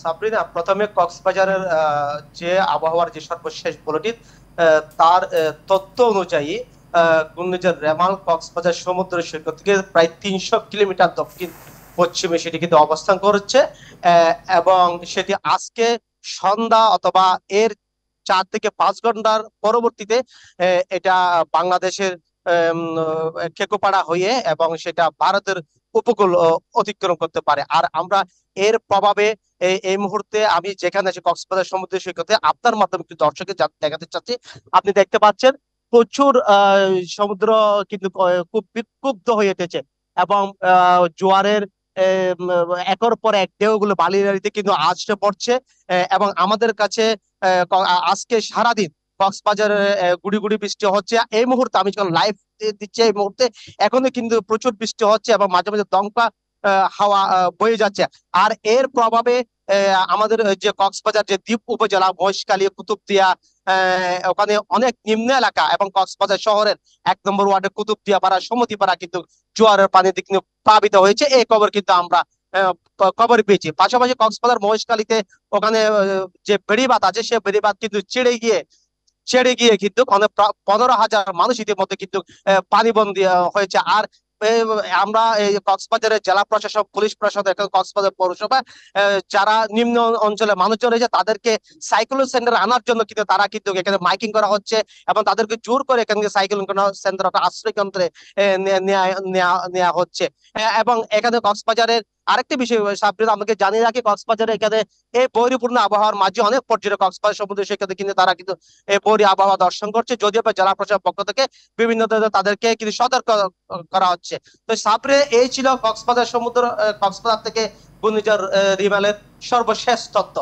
সাবরিনা প্রথমে কক্সবাজারের যে আবহাওয়ার যে সর্বশেষ বুলেটিন তার তথ্য অনুযায়ী ঘূর্ণিঝড় রেমাল কক্সবাজার সমুদ্র সৈকত থেকে প্রায় তিনশো কিলোমিটার দক্ষিণ পশ্চিমে সেটি কিন্তু অবস্থান করছে এবং সেটি আজকে সন্ধ্যা অথবা এর চার থেকে পাঁচ ঘন্টার পরবর্তীতে এটা বাংলাদেশের কেকোপাড়া হয়ে এবং সেটা ভারতের উপকূল অতিক্রম করতে পারে আর আমরা এর প্রভাবে এই মুহূর্তে আমি যেখানে আছি কক্সবাজার সমুদ্র সৈকতে আপনার মাধ্যমে একটু দর্শকে দেখাতে চাচ্ছি আপনি দেখতে পাচ্ছেন প্রচুর সমুদ্র কিন্তু খুব বিক্ষুব্ধ হয়ে উঠেছে এবং জোয়ারের একর পর এক ঢেউগুলো বালিরাড়িতে কিন্তু আছড়ে পড়ছে এবং আমাদের কাছে আজকে সারাদিন কক্সবাজার গুড়ি গুড়ি বৃষ্টি হচ্ছে এই মুহূর্তে আমি যখন লাইভ দিচ্ছি এই মুহূর্তে এখনো কিন্তু প্রচুর বৃষ্টি হচ্ছে এবং মাঝে মাঝে দমকা হাওয়া বয়ে যাচ্ছে আর এর প্রভাবে আমাদের যে কক্সবাজার যে দ্বীপ উপজেলা বহিষ্কালী কুতুবদিয়া ওখানে অনেক নিম্ন এলাকা এবং কক্সবাজার শহরের এক নম্বর ওয়ার্ডের কুতুবদিয়া পাড়া সমতি পাড়া কিন্তু জোয়ারের পানি কিন্তু প্লাবিত হয়েছে এই খবর কিন্তু আমরা খবর পেয়েছি পাশাপাশি কক্সবাজার মহেশকালীতে ওখানে যে বেড়িবাত আছে সে বেড়িবাত কিন্তু ছেড়ে গিয়ে ছেড়ে গিয়ে কিন্তু পনেরো হাজার মানুষ ইতিমধ্যে কিন্তু পানিবন্দী হয়েছে আর আমরা কক্সবাজারের জেলা প্রশাসক পুলিশ প্রশাসক কক্সবাজার পৌরসভা যারা নিম্ন অঞ্চলে মানুষজন রয়েছে তাদেরকে সাইক্লোন সেন্টার আনার জন্য কিন্তু তারা কিন্তু এখানে মাইকিং করা হচ্ছে এবং তাদেরকে জোর করে এখানে থেকে সাইক্লোন সেন্টার আশ্রয় কেন্দ্রে নেওয়া হচ্ছে এবং এখানে কক্সবাজারের আরেকটি বিষয় সাবরিদ আমাকে জানিয়ে রাখি কক্সবাজারে এখানে এই পরিপূর্ণ আবহাওয়ার মাঝে অনেক পর্যটক কক্সবাজার সমুদ্র সেখানে কিন্তু তারা কিন্তু এই পরি আবহাওয়া দর্শন করছে যদিও জেলা প্রশাসনের পক্ষ থেকে বিভিন্ন তাদেরকে কিন্তু সতর্ক করা হচ্ছে তো সাবরে এই ছিল কক্সবাজার সমুদ্র কক্সবাজার থেকে ঘূর্ণিঝড় রিমালের সর্বশেষ তথ্য